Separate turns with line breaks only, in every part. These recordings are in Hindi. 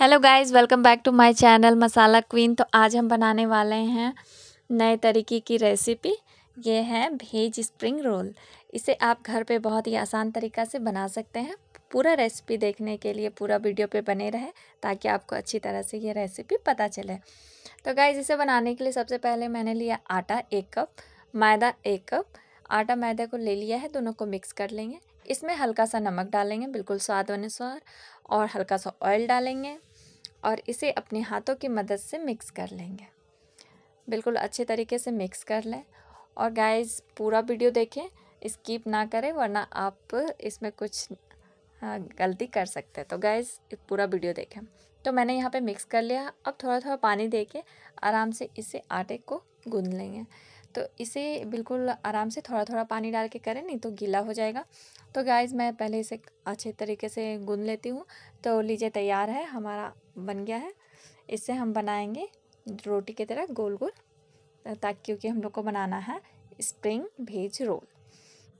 hello guys welcome back to my channel masala queen तो आज हम बनाने वाले हैं नए तरीके की रेसिपी ये है भेज स्प्रिंग रोल इसे आप घर पे बहुत ही आसान तरीका से बना सकते हैं पूरा रेसिपी देखने के लिए पूरा वीडियो पे बने रहे ताकि आपको अच्छी तरह से ये रेसिपी पता चले तो गाइज़ इसे बनाने के लिए सबसे पहले मैंने लिया आटा एक कप मैदा एक कप आटा मैदा को ले लिया है दोनों को मिक्स कर लेंगे इसमें हल्का सा नमक डालेंगे बिल्कुल स्वाद अनुसार और हल्का सा ऑयल डालेंगे और इसे अपने हाथों की मदद से मिक्स कर लेंगे बिल्कुल अच्छे तरीके से मिक्स कर लें और गाइस पूरा वीडियो देखें स्किप ना करें वरना आप इसमें कुछ हाँ, गलती कर सकते हैं तो गाइस पूरा वीडियो देखें तो मैंने यहाँ पे मिक्स कर लिया अब थोड़ा थोड़ा पानी दे के आराम से इसे आटे को गूँध लेंगे तो इसे बिल्कुल आराम से थोड़ा थोड़ा पानी डाल के करें नहीं तो गीला हो जाएगा तो गाइज़ मैं पहले इसे अच्छे तरीके से गून लेती हूँ तो लीजिए तैयार है हमारा बन गया है इससे हम बनाएंगे रोटी की तरह गोल गोल ताकि क्योंकि हम लोग को बनाना है स्प्रिंग भेज रोल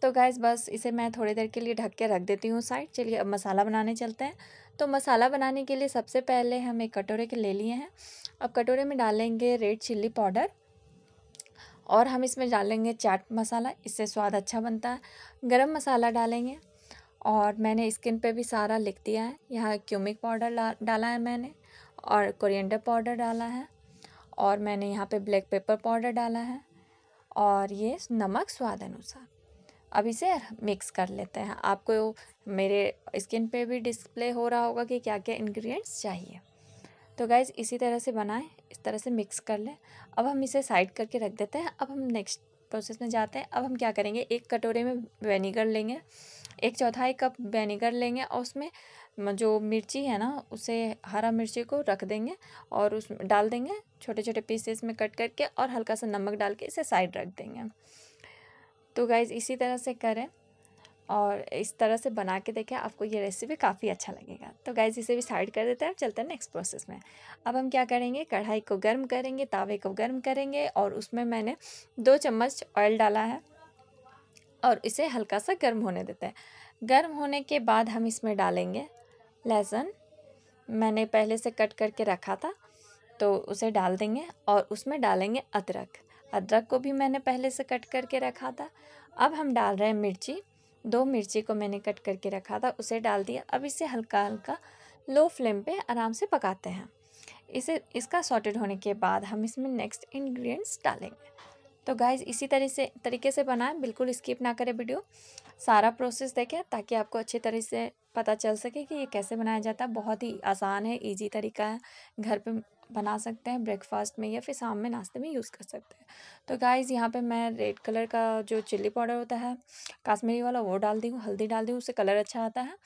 तो गैस बस इसे मैं थोड़ी देर के लिए ढक के रख देती हूँ साइड चलिए अब मसाला बनाने चलते हैं तो मसाला बनाने के लिए सबसे पहले हम एक कटोरे के ले लिए हैं अब कटोरे में डालेंगे रेड चिल्ली पाउडर और हम इसमें डालेंगे चाट मसाला इससे स्वाद अच्छा बनता है गरम मसाला डालेंगे और मैंने स्किन पे भी सारा लिख दिया है यहाँ क्यूमिक पाउडर डाला है मैंने और कोरिएंडर पाउडर डाला है और मैंने यहाँ पे ब्लैक पेपर पाउडर डाला है और ये नमक स्वाद अनुसार अब इसे मिक्स कर लेते हैं आपको मेरे स्किन पे भी डिस्प्ले हो रहा होगा कि क्या क्या इंग्रेडिएंट्स चाहिए तो गाइज़ इसी तरह से बनाएं इस तरह से मिक्स कर लें अब हम इसे साइड करके रख देते हैं अब हम नेक्स्ट प्रोसेस में जाते हैं अब हम क्या करेंगे एक कटोरे में वेनेगर लेंगे एक चौथाई कप वेनेगर लेंगे और उसमें जो मिर्ची है ना उसे हरा मिर्ची को रख देंगे और उस डाल देंगे छोटे छोटे पीसेस में कट करके और हल्का सा नमक डाल के इसे साइड रख देंगे तो गाइज़ इसी तरह से करें और इस तरह से बना के देखें आपको ये रेसिपी काफ़ी अच्छा लगेगा तो गैस इसे भी साइड कर देते हैं चलते हैं नेक्स्ट प्रोसेस में अब हम क्या करेंगे कढ़ाई को गर्म करेंगे तावे को गर्म करेंगे और उसमें मैंने दो चम्मच ऑयल डाला है और इसे हल्का सा गर्म होने देते हैं गर्म होने के बाद हम इसमें डालेंगे लहसुन मैंने पहले से कट करके रखा था तो उसे डाल देंगे और उसमें डालेंगे अदरक अदरक को भी मैंने पहले से कट करके रखा था अब हम डाल रहे हैं मिर्ची दो मिर्ची को मैंने कट करके रखा था उसे डाल दिया अब इसे हल्का हल्का लो फ्लेम पे आराम से पकाते हैं इसे इसका सॉटेड होने के बाद हम इसमें नेक्स्ट इंग्रेडिएंट्स डालेंगे तो गाइज इसी तरह से तरीके से बनाएं बिल्कुल स्किप ना करें वीडियो सारा प्रोसेस देखें ताकि आपको अच्छी तरह से पता चल सके कि ये कैसे बनाया जाता है बहुत ही आसान है इजी तरीका है घर पे बना सकते हैं ब्रेकफास्ट में या फिर शाम में नाश्ते में यूज़ कर सकते हैं तो गाइज़ यहाँ पे मैं रेड कलर का जो चिल्ली पाउडर होता है काश्मीरी वाला वो डाल दी हूँ हल्दी डाल दी हूँ उससे कलर अच्छा आता है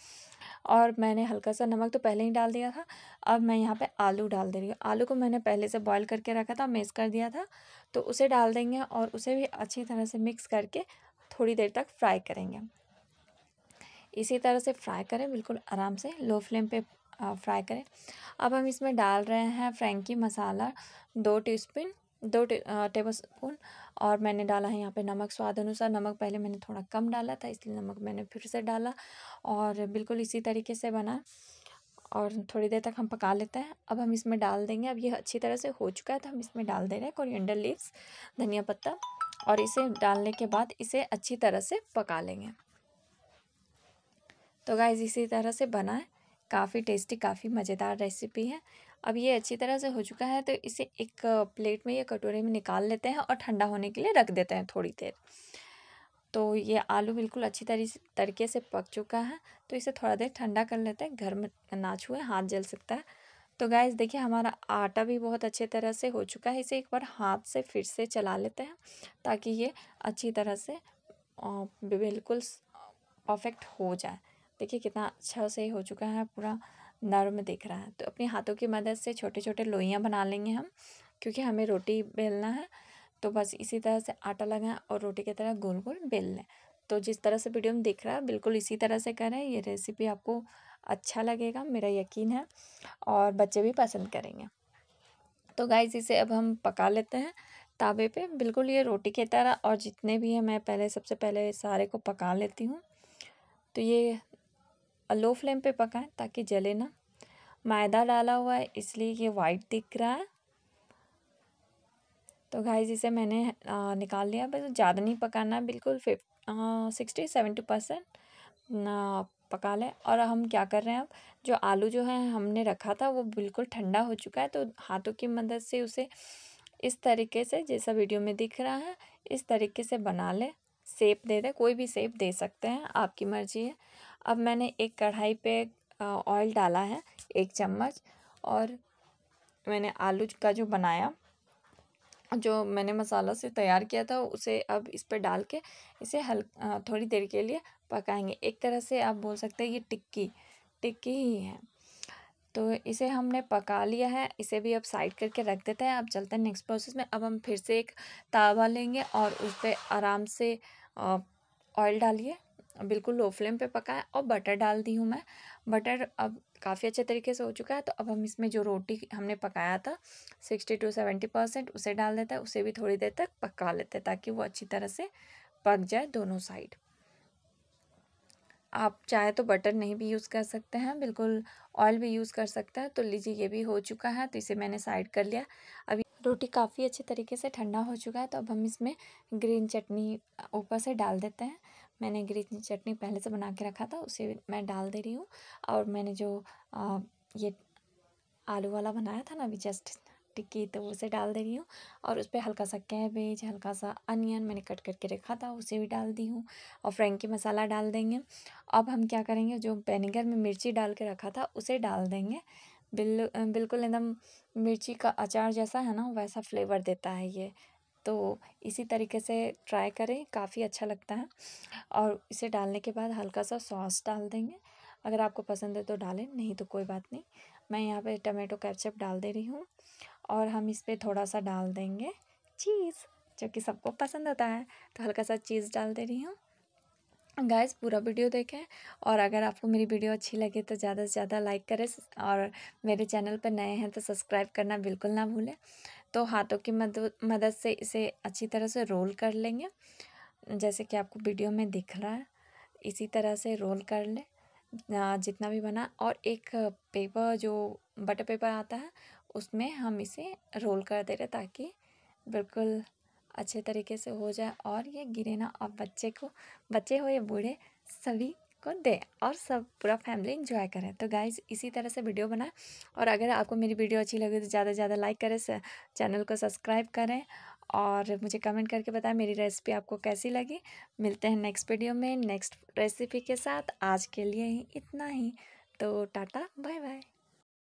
और मैंने हल्का सा नमक तो पहले ही डाल दिया था अब मैं यहाँ पे आलू डाल दे रही हूँ आलू को मैंने पहले से बॉईल करके रखा था मिक्स कर दिया था तो उसे डाल देंगे और उसे भी अच्छी तरह से मिक्स करके थोड़ी देर तक फ्राई करेंगे इसी तरह से फ्राई करें बिल्कुल आराम से लो फ्लेम पे फ्राई करें अब हम इसमें डाल रहे हैं फ्रेंकी मसाला दो टीस्पून दो टेबल स्पून और मैंने डाला है यहाँ पे नमक स्वाद अनुसार नमक पहले मैंने थोड़ा कम डाला था इसलिए नमक मैंने फिर से डाला और बिल्कुल इसी तरीके से बना और थोड़ी देर तक हम पका लेते हैं अब हम इसमें डाल देंगे अब ये अच्छी तरह से हो चुका है तो हम इसमें डाल दे रहे हैं कोरिएंडर लीव्स धनिया पत्ता और इसे डालने के बाद इसे अच्छी तरह से पका लेंगे तो गाइज इसी तरह से बना काफ़ी टेस्टी काफ़ी मज़ेदार रेसिपी है अब ये अच्छी तरह से हो चुका है तो इसे एक प्लेट में या कटोरे में निकाल लेते हैं और ठंडा होने के लिए रख देते हैं थोड़ी देर तो ये आलू बिल्कुल अच्छी तरी तरीके से पक चुका है तो इसे थोड़ा देर ठंडा कर लेते हैं घर में ना छुए हाथ जल सकता है तो गैस देखिए हमारा आटा भी बहुत अच्छे तरह से हो चुका है इसे एक बार हाथ से फिर से चला लेते हैं ताकि ये अच्छी तरह से बिल्कुल परफेक्ट हो जाए देखिए कितना अच्छा से हो चुका है पूरा नर्म दिख रहा है तो अपने हाथों की मदद से छोटे छोटे लोइयाँ बना लेंगे हम क्योंकि हमें रोटी बेलना है तो बस इसी तरह से आटा लगाएं और रोटी की तरह गोल गोल बेल लें तो जिस तरह से वीडियो में दिख रहा है बिल्कुल इसी तरह से करें ये रेसिपी आपको अच्छा लगेगा मेरा यकीन है और बच्चे भी पसंद करेंगे तो गाइज इसे अब हम पका लेते हैं तावे पे बिल्कुल ये रोटी की तरह और जितने भी हैं मैं पहले सबसे पहले सारे को पका लेती हूँ तो ये और लो फ्लेम पे पकाएं ताकि जले ना मैदा डाला हुआ है इसलिए ये वाइट दिख रहा है तो घाइज इसे मैंने आ, निकाल लिया बस ज़्यादा नहीं पकाना बिल्कुल फिफ सिक्सटी सेवेंटी परसेंट पका लें और हम क्या कर रहे हैं अब जो आलू जो है हमने रखा था वो बिल्कुल ठंडा हो चुका है तो हाथों की मदद से उसे इस तरीके से जैसा वीडियो में दिख रहा है इस तरीके से बना लें सेप दे दें कोई भी सेप दे सकते हैं आपकी मर्ज़ी है अब मैंने एक कढ़ाई पे ऑयल डाला है एक चम्मच और मैंने आलू का जो बनाया जो मैंने मसाला से तैयार किया था उसे अब इस पर डाल के इसे हल थोड़ी देर के लिए पकाएंगे एक तरह से आप बोल सकते हैं ये टिक्की टिक्की ही है तो इसे हमने पका लिया है इसे भी अब साइड करके रख देते हैं अब चलते हैं नेक्स्ट प्रोसेस में अब हम फिर से एक तावा लेंगे और उस पर आराम से ऑयल डालिए बिल्कुल लो फ्लेम पे है और बटर डाल दी हूँ मैं बटर अब काफ़ी अच्छे तरीके से हो चुका है तो अब हम इसमें जो रोटी हमने पकाया था सिक्सटी टू सेवेंटी परसेंट उसे डाल देते हैं उसे भी थोड़ी देर तक पका लेते हैं ताकि वो अच्छी तरह से पक जाए दोनों साइड आप चाहे तो बटर नहीं भी यूज़ कर सकते हैं बिल्कुल ऑयल भी यूज़ कर सकते हैं तो लीजिए ये भी हो चुका है तो इसे मैंने साइड कर लिया अभी रोटी काफ़ी अच्छे तरीके से ठंडा हो चुका है तो अब हम इसमें ग्रीन चटनी ऊपर से डाल देते हैं मैंने ग्रीन चटनी पहले से बना के रखा था उसे मैं डाल दे रही हूँ और मैंने जो आ, ये आलू वाला बनाया था ना अभी जस्ट टिक्की तो उसे डाल दे रही हूँ और उस पर हल्का सा कैबेज हल्का सा अनियन मैंने कट करके रखा था उसे भी डाल दी हूँ और फ्रेंकी मसाला डाल देंगे अब हम क्या करेंगे जो वेनेगर में मिर्ची डाल के रखा था उसे डाल देंगे बिल बिल्कुल एकदम मिर्ची का अचार जैसा है ना वैसा फ्लेवर देता है ये तो इसी तरीके से ट्राई करें काफ़ी अच्छा लगता है और इसे डालने के बाद हल्का सा सॉस डाल देंगे अगर आपको पसंद है तो डालें नहीं तो कोई बात नहीं मैं यहाँ पे टमाटो कैचअप डाल दे रही हूँ और हम इस पर थोड़ा सा डाल देंगे चीज़ जो कि सबको पसंद होता है तो हल्का सा चीज़ डाल दे रही हूँ गाइस पूरा वीडियो देखें और अगर आपको मेरी वीडियो अच्छी लगे तो ज़्यादा से ज़्यादा लाइक करें और मेरे चैनल पर नए हैं तो सब्सक्राइब करना बिल्कुल ना भूलें तो हाथों की मदद से इसे अच्छी तरह से रोल कर लेंगे जैसे कि आपको वीडियो में दिख रहा है इसी तरह से रोल कर लें जितना भी बना और एक पेपर जो बटर पेपर आता है उसमें हम इसे रोल कर दे रहे ताकि बिल्कुल अच्छे तरीके से हो जाए और ये गिरेना आप बच्चे को बच्चे हो या बूढ़े सभी को दें और सब पूरा फैमिली इंजॉय करें तो गाइज इसी तरह से वीडियो बनाएं और अगर आपको मेरी वीडियो अच्छी लगे तो ज़्यादा से ज़्यादा लाइक करें चैनल को सब्सक्राइब करें और मुझे कमेंट करके बताएं मेरी रेसिपी आपको कैसी लगी मिलते हैं नेक्स्ट वीडियो में नेक्स्ट रेसिपी के साथ आज के लिए ही इतना ही तो टाटा बाय बाय